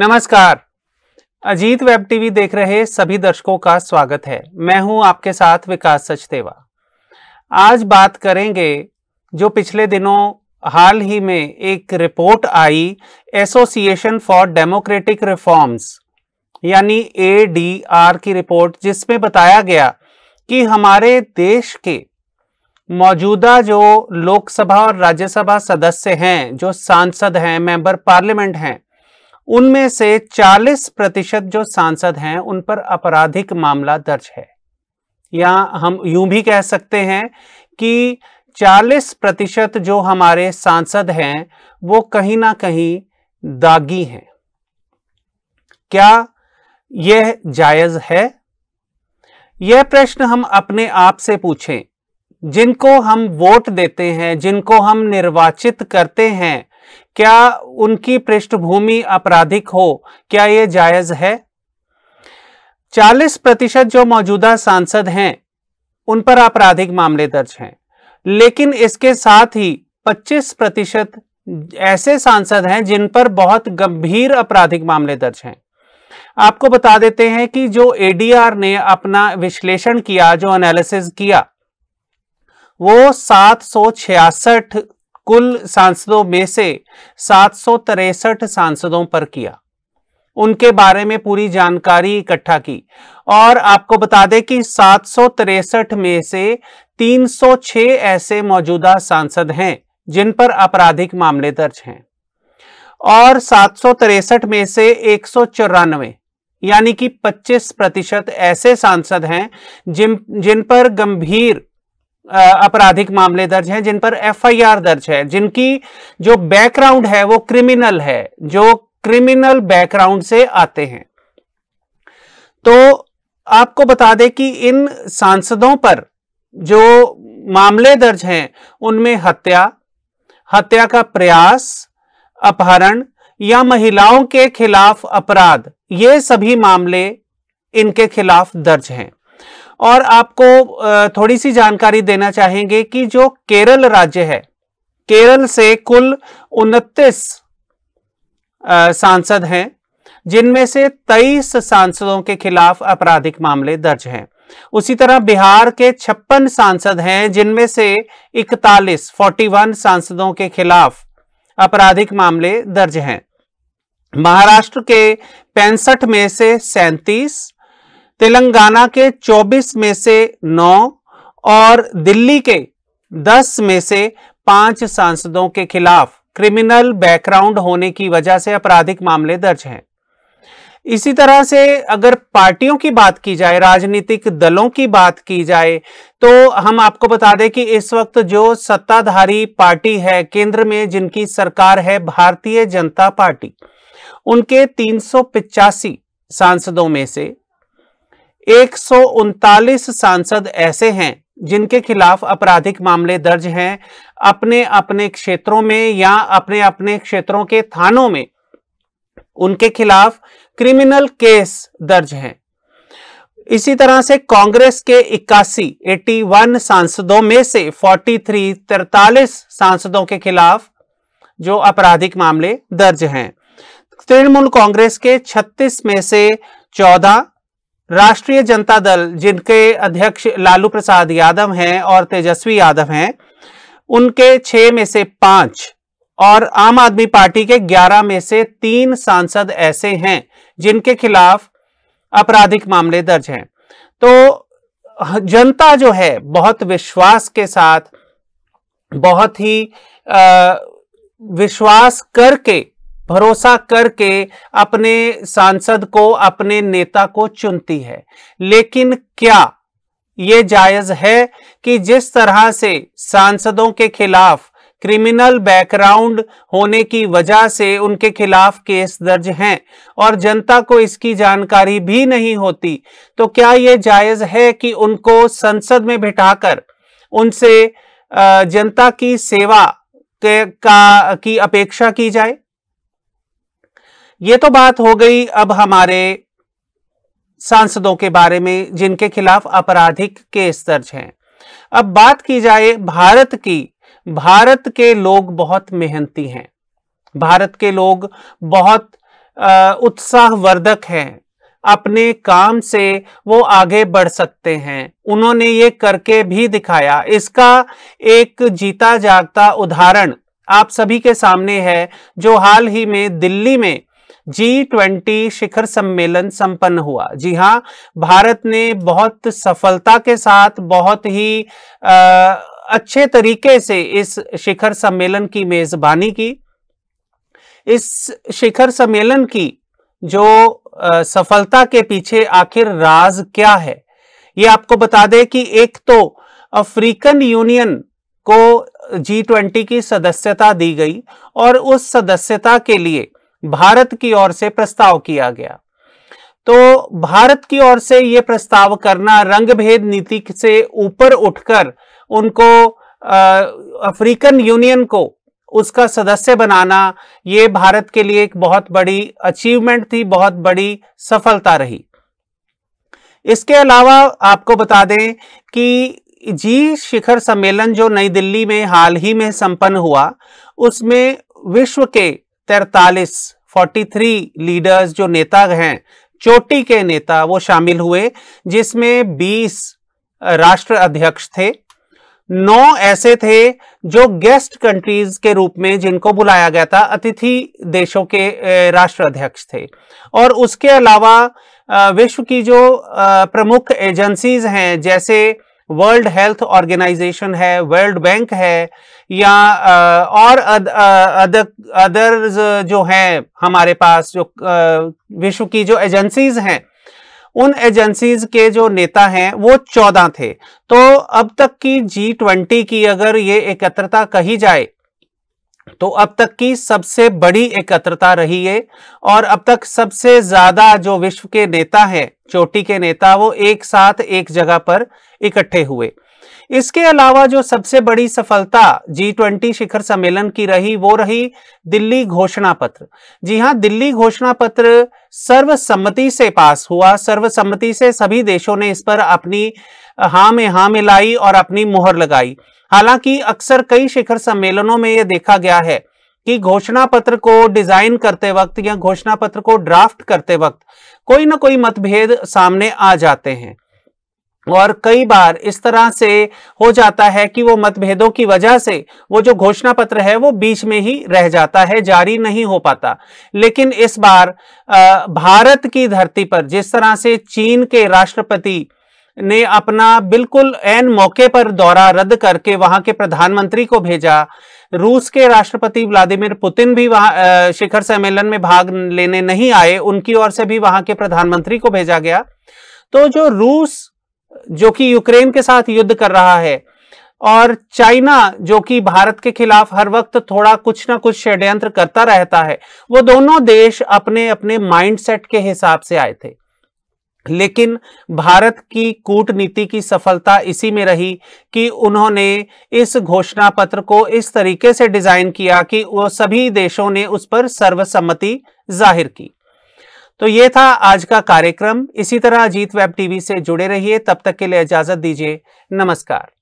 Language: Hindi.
नमस्कार अजीत वेब टीवी देख रहे सभी दर्शकों का स्वागत है मैं हूं आपके साथ विकास सचदेवा आज बात करेंगे जो पिछले दिनों हाल ही में एक रिपोर्ट आई एसोसिएशन फॉर डेमोक्रेटिक रिफॉर्म्स यानी एडीआर की रिपोर्ट जिसमें बताया गया कि हमारे देश के मौजूदा जो लोकसभा और राज्यसभा सदस्य हैं जो सांसद हैं मेंबर पार्लियामेंट हैं उनमें से 40 प्रतिशत जो सांसद हैं उन पर आपराधिक मामला दर्ज है या हम यूं भी कह सकते हैं कि 40 प्रतिशत जो हमारे सांसद हैं वो कहीं ना कहीं दागी हैं क्या यह जायज है यह प्रश्न हम अपने आप से पूछें जिनको हम वोट देते हैं जिनको हम निर्वाचित करते हैं क्या उनकी पृष्ठभूमि आपराधिक हो क्या ये जायज है 40 प्रतिशत जो मौजूदा सांसद हैं उन पर आपराधिक मामले दर्ज हैं लेकिन इसके साथ ही 25 प्रतिशत ऐसे सांसद हैं जिन पर बहुत गंभीर आपराधिक मामले दर्ज हैं आपको बता देते हैं कि जो एडीआर ने अपना विश्लेषण किया जो एनालिसिस किया वो सात कुल सांसदों में से सात सांसदों पर किया उनके बारे में पूरी जानकारी इकट्ठा की और आपको बता दें कि सात में से 306 ऐसे मौजूदा सांसद हैं जिन पर आपराधिक मामले दर्ज हैं और सात में से एक यानी कि 25 प्रतिशत ऐसे सांसद हैं जिन जिन पर गंभीर आपराधिक मामले दर्ज हैं जिन पर एफआईआर दर्ज है जिनकी जो बैकग्राउंड है वो क्रिमिनल है जो क्रिमिनल बैकग्राउंड से आते हैं तो आपको बता दें कि इन सांसदों पर जो मामले दर्ज हैं उनमें हत्या हत्या का प्रयास अपहरण या महिलाओं के खिलाफ अपराध ये सभी मामले इनके खिलाफ दर्ज हैं और आपको थोड़ी सी जानकारी देना चाहेंगे कि जो केरल राज्य है केरल से कुल उनतीस सांसद हैं जिनमें से तेईस सांसदों के खिलाफ आपराधिक मामले दर्ज हैं उसी तरह बिहार के छप्पन सांसद हैं जिनमें से 41 41 सांसदों के खिलाफ आपराधिक मामले दर्ज हैं महाराष्ट्र के पैंसठ में से सैंतीस तेलंगाना के 24 में से 9 और दिल्ली के 10 में से पांच सांसदों के खिलाफ क्रिमिनल बैकग्राउंड होने की वजह से आपराधिक मामले दर्ज हैं इसी तरह से अगर पार्टियों की बात की जाए राजनीतिक दलों की बात की जाए तो हम आपको बता दें कि इस वक्त जो सत्ताधारी पार्टी है केंद्र में जिनकी सरकार है भारतीय जनता पार्टी उनके तीन सांसदों में से एक सांसद ऐसे हैं जिनके खिलाफ आपराधिक मामले दर्ज हैं अपने अपने क्षेत्रों में या अपने अपने क्षेत्रों के थानों में उनके खिलाफ क्रिमिनल केस दर्ज हैं इसी तरह से कांग्रेस के इक्यासी 81 सांसदों में से 43 थ्री सांसदों के खिलाफ जो आपराधिक मामले दर्ज हैं तृणमूल कांग्रेस के 36 में से 14 राष्ट्रीय जनता दल जिनके अध्यक्ष लालू प्रसाद यादव हैं और तेजस्वी यादव हैं उनके छह में से पांच और आम आदमी पार्टी के ग्यारह में से तीन सांसद ऐसे हैं जिनके खिलाफ आपराधिक मामले दर्ज हैं तो जनता जो है बहुत विश्वास के साथ बहुत ही आ, विश्वास करके भरोसा करके अपने सांसद को अपने नेता को चुनती है लेकिन क्या ये जायज है कि जिस तरह से सांसदों के खिलाफ क्रिमिनल बैकग्राउंड होने की वजह से उनके खिलाफ केस दर्ज हैं और जनता को इसकी जानकारी भी नहीं होती तो क्या ये जायज है कि उनको संसद में बिठाकर उनसे जनता की सेवा के का की अपेक्षा की जाए ये तो बात हो गई अब हमारे सांसदों के बारे में जिनके खिलाफ आपराधिक केस दर्ज हैं अब बात की जाए भारत की भारत के लोग बहुत मेहनती हैं भारत के लोग बहुत उत्साहवर्धक हैं अपने काम से वो आगे बढ़ सकते हैं उन्होंने ये करके भी दिखाया इसका एक जीता जागता उदाहरण आप सभी के सामने है जो हाल ही में दिल्ली में जी ट्वेंटी शिखर सम्मेलन संपन्न हुआ जी हाँ भारत ने बहुत सफलता के साथ बहुत ही आ, अच्छे तरीके से इस शिखर सम्मेलन की मेजबानी की इस शिखर सम्मेलन की जो आ, सफलता के पीछे आखिर राज क्या है ये आपको बता दें कि एक तो अफ्रीकन यूनियन को जी ट्वेंटी की सदस्यता दी गई और उस सदस्यता के लिए भारत की ओर से प्रस्ताव किया गया तो भारत की ओर से ये प्रस्ताव करना रंग भेद नीति से ऊपर उठकर उनको आ, अफ्रीकन यूनियन को उसका सदस्य बनाना ये भारत के लिए एक बहुत बड़ी अचीवमेंट थी बहुत बड़ी सफलता रही इसके अलावा आपको बता दें कि जी शिखर सम्मेलन जो नई दिल्ली में हाल ही में संपन्न हुआ उसमें विश्व के तैतालीस थ्री लीडर्स जो नेता हैं चोटी के नेता वो शामिल हुए जिसमें 20 राष्ट्र अध्यक्ष थे नौ ऐसे थे जो गेस्ट कंट्रीज के रूप में जिनको बुलाया गया था अतिथि देशों के राष्ट्र अध्यक्ष थे और उसके अलावा विश्व की जो प्रमुख एजेंसीज हैं जैसे वर्ल्ड हेल्थ ऑर्गेनाइजेशन है वर्ल्ड बैंक है या और अदर्स जो हैं हमारे पास जो विश्व की जो एजेंसीज हैं उन एजेंसीज के जो नेता हैं वो चौदह थे तो अब तक की जी ट्वेंटी की अगर ये एकत्रता कही जाए तो अब तक की सबसे बड़ी एकत्रता रही है और अब तक सबसे ज्यादा जो विश्व के नेता हैं चोटी के नेता वो एक साथ एक जगह पर इकट्ठे हुए इसके अलावा जो सबसे बड़ी सफलता जी ट्वेंटी शिखर सम्मेलन की रही वो रही दिल्ली घोषणा पत्र जी हां दिल्ली घोषणा पत्र सर्वसम्मति से पास हुआ सर्वसम्मति से सभी देशों ने इस पर अपनी हाँ में हाँ मिलाई और अपनी मुहर लगाई हालांकि अक्सर कई शिखर सम्मेलनों में यह देखा गया है कि घोषणा पत्र को डिजाइन करते वक्त या घोषणा पत्र को ड्राफ्ट करते वक्त कोई ना कोई मतभेद सामने आ जाते हैं और कई बार इस तरह से हो जाता है कि वो मतभेदों की वजह से वो जो घोषणा पत्र है वो बीच में ही रह जाता है जारी नहीं हो पाता लेकिन इस बार भारत की धरती पर जिस तरह से चीन के राष्ट्रपति ने अपना बिल्कुल एन मौके पर दौरा रद्द करके वहां के प्रधानमंत्री को भेजा रूस के राष्ट्रपति व्लादिमीर पुतिन भी वहां शिखर सम्मेलन में भाग लेने नहीं आए उनकी ओर से भी वहां के प्रधानमंत्री को भेजा गया तो जो रूस जो कि यूक्रेन के साथ युद्ध कर रहा है और चाइना जो कि भारत के खिलाफ हर वक्त थोड़ा कुछ ना कुछ षड्यंत्र करता रहता है वो दोनों देश अपने अपने माइंडसेट के हिसाब से आए थे लेकिन भारत की कूटनीति की सफलता इसी में रही कि उन्होंने इस घोषणा पत्र को इस तरीके से डिजाइन किया कि वो सभी देशों ने उस पर सर्वसम्मति जाहिर की तो ये था आज का कार्यक्रम इसी तरह अजीत वेब टीवी से जुड़े रहिए तब तक के लिए इजाजत दीजिए नमस्कार